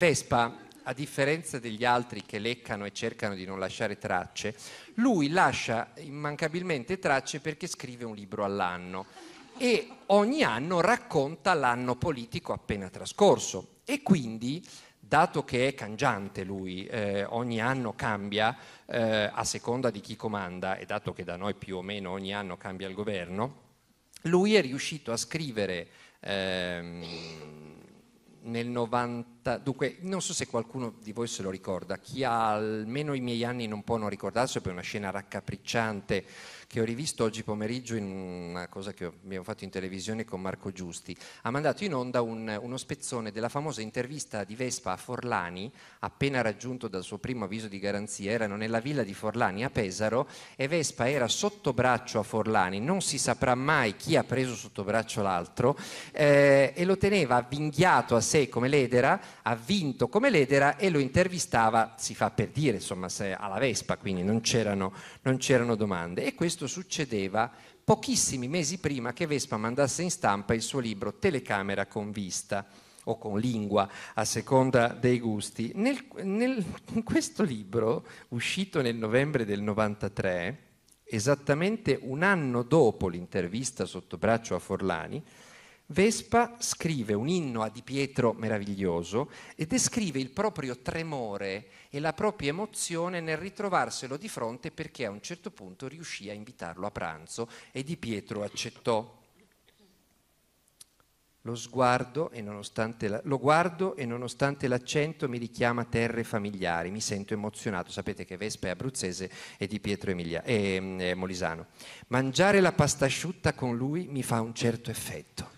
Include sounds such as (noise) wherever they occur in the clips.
Vespa, a differenza degli altri che leccano e cercano di non lasciare tracce, lui lascia immancabilmente tracce perché scrive un libro all'anno e ogni anno racconta l'anno politico appena trascorso. E quindi, dato che è cangiante lui, eh, ogni anno cambia eh, a seconda di chi comanda e dato che da noi più o meno ogni anno cambia il governo, lui è riuscito a scrivere ehm, nel 90 90, dunque non so se qualcuno di voi se lo ricorda, chi ha almeno i miei anni non può non ricordarsi, per una scena raccapricciante che ho rivisto oggi pomeriggio in una cosa che abbiamo fatto in televisione con Marco Giusti, ha mandato in onda un, uno spezzone della famosa intervista di Vespa a Forlani, appena raggiunto dal suo primo avviso di garanzia, erano nella villa di Forlani a Pesaro e Vespa era sotto braccio a Forlani, non si saprà mai chi ha preso sotto braccio l'altro eh, e lo teneva avvinghiato a sé come ledera ha vinto come l'edera e lo intervistava, si fa per dire, insomma, alla Vespa, quindi non c'erano, non c'erano domande. E questo succedeva pochissimi mesi prima che Vespa mandasse in stampa il suo libro Telecamera con vista o con lingua, a seconda dei gusti. Nel, nel, in questo libro, uscito nel novembre del 93, esattamente un anno dopo l'intervista sotto braccio a Forlani, Vespa scrive un inno a Di Pietro meraviglioso e descrive il proprio tremore e la propria emozione nel ritrovarselo di fronte perché a un certo punto riuscì a invitarlo a pranzo e Di Pietro accettò. Lo, sguardo e nonostante la, lo guardo e nonostante l'accento mi richiama terre familiari, mi sento emozionato. Sapete che Vespa è abruzzese e Di Pietro Emilia, è, è molisano. Mangiare la pasta asciutta con lui mi fa un certo effetto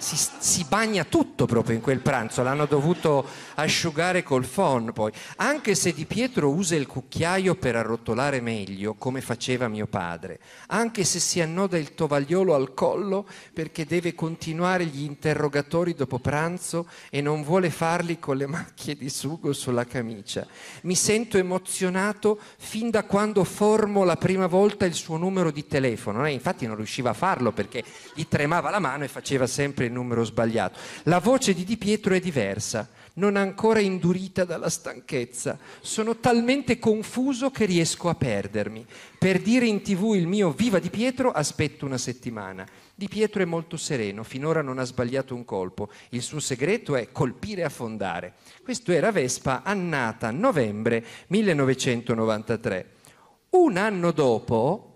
si, si, bagna tutto proprio in quel pranzo, l'hanno dovuto asciugare col phon poi. Anche se Di Pietro usa il cucchiaio per arrotolare meglio, come faceva mio padre, anche se si annoda il tovagliolo al collo perché deve continuare gli interrogatori dopo pranzo e non vuole farli con le macchie di sugo sulla camicia. Mi sento emozionato fin da quando formo la prima volta il suo numero di telefono. Eh, infatti non riusciva a farlo perché gli tremava la mano e faceva sempre il il numero sbagliato. La voce di Di Pietro è diversa, non ancora indurita dalla stanchezza. Sono talmente confuso che riesco a perdermi. Per dire in tv il mio viva Di Pietro aspetto una settimana. Di Pietro è molto sereno, finora non ha sbagliato un colpo. Il suo segreto è colpire e affondare. Questo era Vespa annata novembre 1993. Un anno dopo,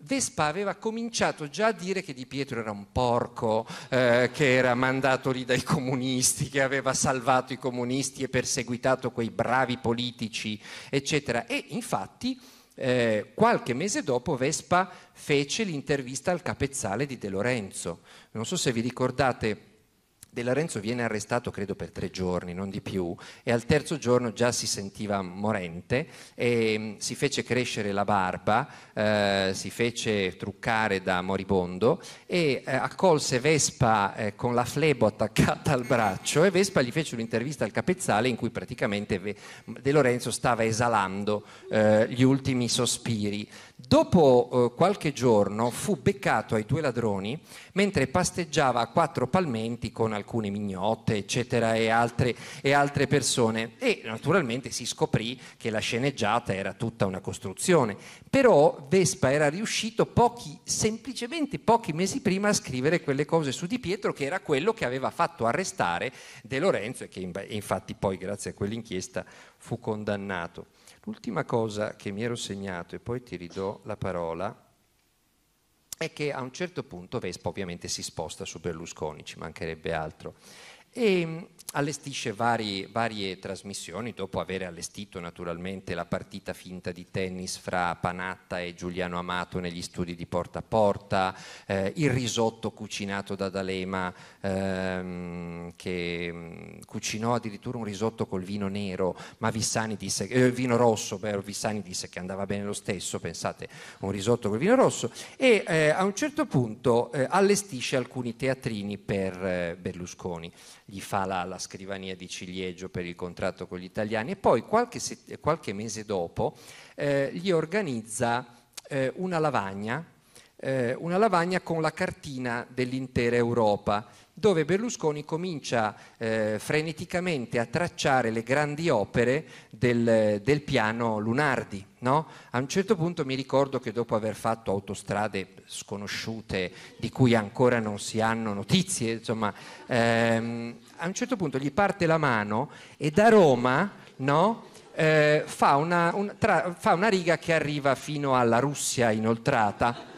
Vespa aveva cominciato già a dire che Di Pietro era un porco, eh, che era mandato lì dai comunisti, che aveva salvato i comunisti e perseguitato quei bravi politici, eccetera. E infatti eh, qualche mese dopo Vespa fece l'intervista al capezzale di De Lorenzo. Non so se vi ricordate De Lorenzo viene arrestato credo per tre giorni, non di più, e al terzo giorno già si sentiva morente, e mm, si fece crescere la barba, eh, si fece truccare da moribondo e eh, accolse Vespa eh, con la flebo attaccata al braccio e Vespa gli fece un'intervista al capezzale in cui praticamente mm, De Lorenzo stava esalando eh, gli ultimi sospiri. Dopo eh, qualche giorno fu beccato ai due ladroni mentre pasteggiava a quattro palmenti con alcune mignotte, eccetera, e altre, e altre persone. E naturalmente si scoprì che la sceneggiata era tutta una costruzione. Però Vespa era riuscito pochi, semplicemente pochi mesi prima a scrivere quelle cose su Di Pietro, che era quello che aveva fatto arrestare De Lorenzo e che infatti poi, grazie a quell'inchiesta, fu condannato. L'ultima cosa che mi ero segnato, e poi ti ridò la parola, è che a un certo punto Vespa ovviamente si sposta su Berlusconi, ci mancherebbe altro, e mm, allestisce vari, varie trasmissioni dopo aver allestito naturalmente la partita finta di tennis fra Panatta e Giuliano Amato negli studi di Porta a Porta, eh, il risotto cucinato da D'Alema ehm, che mm, cucinò addirittura un risotto col vino nero, ma Vissani disse, eh, vino rosso, beh, Vissani disse che andava bene lo stesso, pensate, un risotto col vino rosso e eh, a un certo punto eh, allestisce alcuni teatrini per eh, Berlusconi gli fa la, la, scrivania di ciliegio per il contratto con gli italiani e poi qualche, set- qualche mese dopo eh, gli organizza eh, una lavagna eh, una lavagna con la cartina dell'intera Europa, dove Berlusconi comincia eh, freneticamente a tracciare le grandi opere del, del piano Lunardi. No? A un certo punto mi ricordo che dopo aver fatto autostrade sconosciute di cui ancora non si hanno notizie, insomma, ehm, a un certo punto gli parte la mano e da Roma no, eh, fa, una, un, tra, fa una riga che arriva fino alla Russia inoltrata.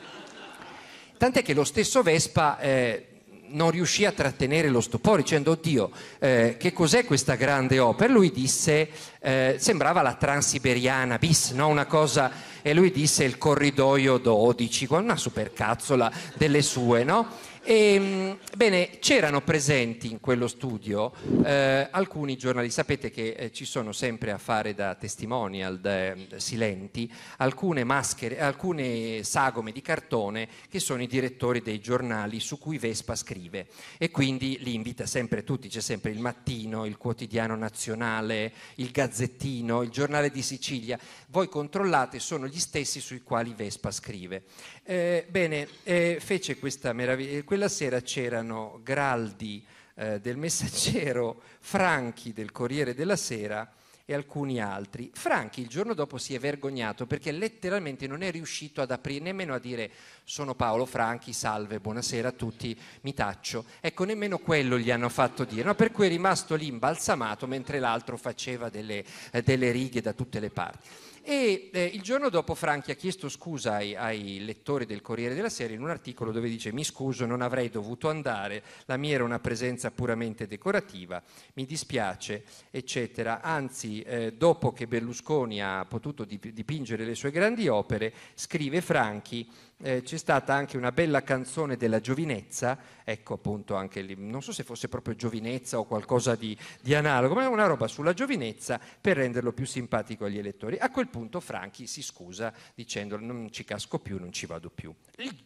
Tant'è che lo stesso Vespa eh, non riuscì a trattenere lo stupore dicendo oddio eh, che cos'è questa grande opera lui disse eh, sembrava la transiberiana bis no? una cosa e lui disse il corridoio 12 una supercazzola delle sue no? E, ehm, bene, c'erano presenti in quello studio eh, alcuni giornalisti, sapete che eh, ci sono sempre a fare da testimonial da, ehm, silenti alcune maschere, alcune sagome di cartone che sono i direttori dei giornali su cui Vespa scrive e quindi li invita sempre tutti, c'è sempre il Mattino, il Quotidiano Nazionale, il Gazzettino, il Giornale di Sicilia, voi controllate, sono gli stessi sui quali Vespa scrive. Eh, bene, eh, fece questa meraviglia quella sera c'erano Graldi eh, del Messaggero, Franchi del Corriere della Sera e alcuni altri. Franchi il giorno dopo si è vergognato perché letteralmente non è riuscito ad aprire nemmeno a dire sono Paolo Franchi, salve, buonasera a tutti, mi taccio. Ecco, nemmeno quello gli hanno fatto dire, no? per cui è rimasto lì imbalsamato mentre l'altro faceva delle, eh, delle righe da tutte le parti. E eh, il giorno dopo Franchi ha chiesto scusa ai, ai, lettori del Corriere della Sera in un articolo dove dice mi scuso, non avrei dovuto andare, la mia era una presenza puramente decorativa, mi dispiace, eccetera. Anzi, eh, dopo che Berlusconi ha potuto dipingere le sue grandi opere, scrive Franchi eh, c'è stata anche una bella canzone della giovinezza, ecco appunto anche lì, non so se fosse proprio giovinezza o qualcosa di, di analogo, ma una roba sulla giovinezza per renderlo più simpatico agli elettori. A quel punto Franchi si scusa dicendo non ci casco più, non ci vado più.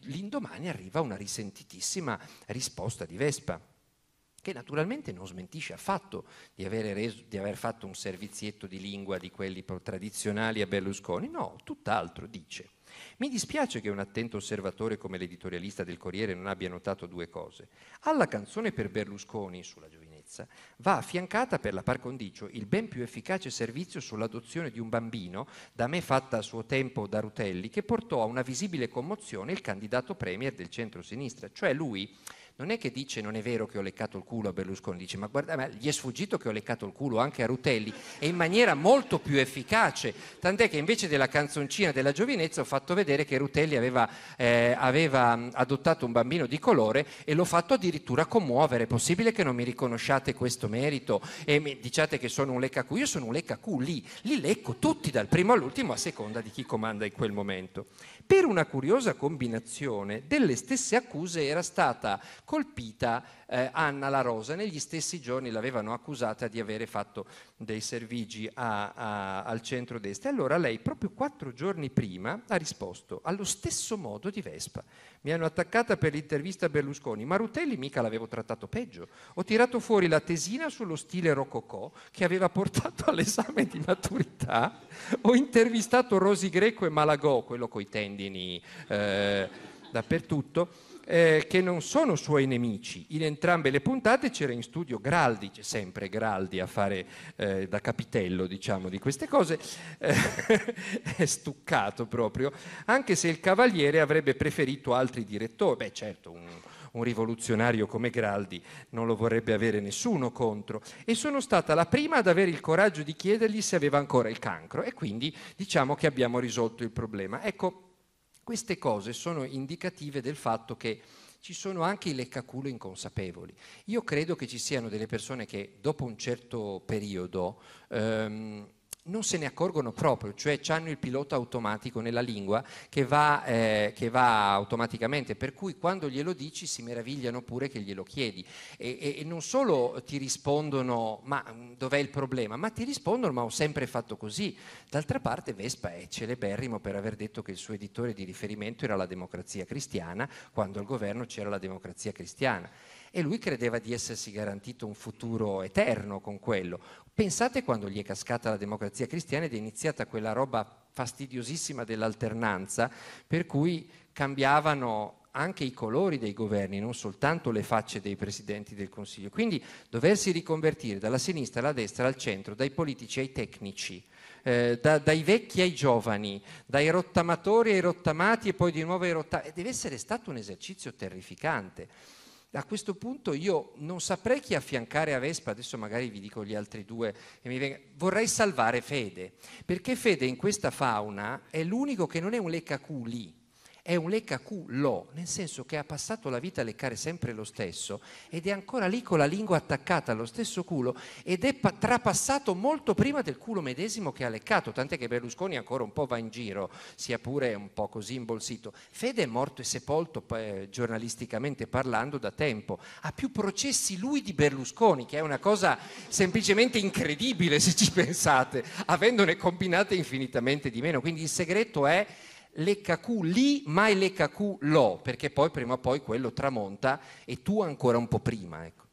L'indomani arriva una risentitissima risposta di Vespa che naturalmente non smentisce affatto di, reso, di aver, fatto un servizietto di lingua di quelli tradizionali a Berlusconi, no, tutt'altro dice. Mi dispiace che un attento osservatore come l'editorialista del Corriere non abbia notato due cose. Alla canzone per Berlusconi sulla giovinezza va affiancata per la par condicio il ben più efficace servizio sull'adozione di un bambino, da me fatta a suo tempo da Rutelli, che portò a una visibile commozione il candidato premier del centro-sinistra, cioè lui non è che dice non è vero che ho leccato il culo a Berlusconi, dice ma guarda, ma gli è sfuggito che ho leccato il culo anche a Rutelli e in maniera molto più efficace, tant'è che invece della canzoncina della giovinezza ho fatto vedere che Rutelli aveva, eh, aveva adottato un bambino di colore e l'ho fatto addirittura commuovere, è possibile che non mi riconosciate questo merito e mi diciate che sono un leccacu, io sono un leccacu lì, li lecco tutti dal primo all'ultimo a seconda di chi comanda in quel momento. Per una curiosa combinazione delle stesse accuse era stata colpita eh, Anna La Rosa. Negli stessi giorni l'avevano accusata di avere fatto dei servigi a, a, al centro-destra. Allora lei, proprio quattro giorni prima, ha risposto allo stesso modo di Vespa. Mi hanno attaccata per l'intervista a Berlusconi, ma Rutelli mica l'avevo trattato peggio. Ho tirato fuori la tesina sullo stile rococò che aveva portato (laughs) all'esame di maturità. Ho intervistato Rosi Greco e Malagò, quello coi tendini eh, dappertutto eh, che non sono suoi nemici. In entrambe le puntate c'era in studio Graldi, c'è sempre Graldi a fare eh, da capitello diciamo, di queste cose, eh, (laughs) è stuccato proprio, anche se il Cavaliere avrebbe preferito altri direttori. Beh certo, un, un rivoluzionario come Graldi non lo vorrebbe avere nessuno contro e sono stata la prima ad avere il coraggio di chiedergli se aveva ancora il cancro e quindi diciamo che abbiamo risolto il problema. Ecco, queste cose sono indicative del fatto che ci sono anche i leccaculo inconsapevoli. Io credo che ci siano delle persone che dopo un certo periodo ehm, non se ne accorgono proprio, cioè hanno il pilota automatico nella lingua che va, eh, che va, automaticamente, per cui quando glielo dici si meravigliano pure che glielo chiedi e, e, e, non solo ti rispondono ma mm, dov'è il problema, ma ti rispondono ma ho sempre fatto così. D'altra parte Vespa è celeberrimo per aver detto che il suo editore di riferimento era la democrazia cristiana quando al governo c'era la democrazia cristiana e lui credeva di essersi garantito un futuro eterno con quello. Pensate quando gli è cascata la democrazia democrazia cristiana ed è iniziata quella roba fastidiosissima dell'alternanza per cui cambiavano anche i colori dei governi, non soltanto le facce dei presidenti del Consiglio. Quindi doversi riconvertire dalla sinistra alla destra al centro, dai politici ai tecnici, eh, da, dai vecchi ai giovani, dai rottamatori ai rottamati e poi di nuovo ai rottati, deve essere stato un esercizio terrificante a questo punto io non saprei chi affiancare a Vespa, adesso magari vi dico gli altri due, vorrei salvare Fede, perché Fede in questa fauna è l'unico che non è un leccaculi, è un lecca leccaculo, nel senso che ha passato la vita a leccare sempre lo stesso ed è ancora lì con la lingua attaccata allo stesso culo ed è pa- trapassato molto prima del culo medesimo che ha leccato, tant'è che Berlusconi ancora un po' va in giro, sia pure un po' così imbolsito. Fede è morto e sepolto eh, giornalisticamente parlando da tempo, ha più processi lui di Berlusconi, che è una cosa semplicemente incredibile se ci (laughs) pensate, avendone combinate infinitamente di meno. Quindi il segreto è l'EKQ lì, mai l'EKQ lo, perché poi prima o poi quello tramonta e tu ancora un po' prima. Ecco.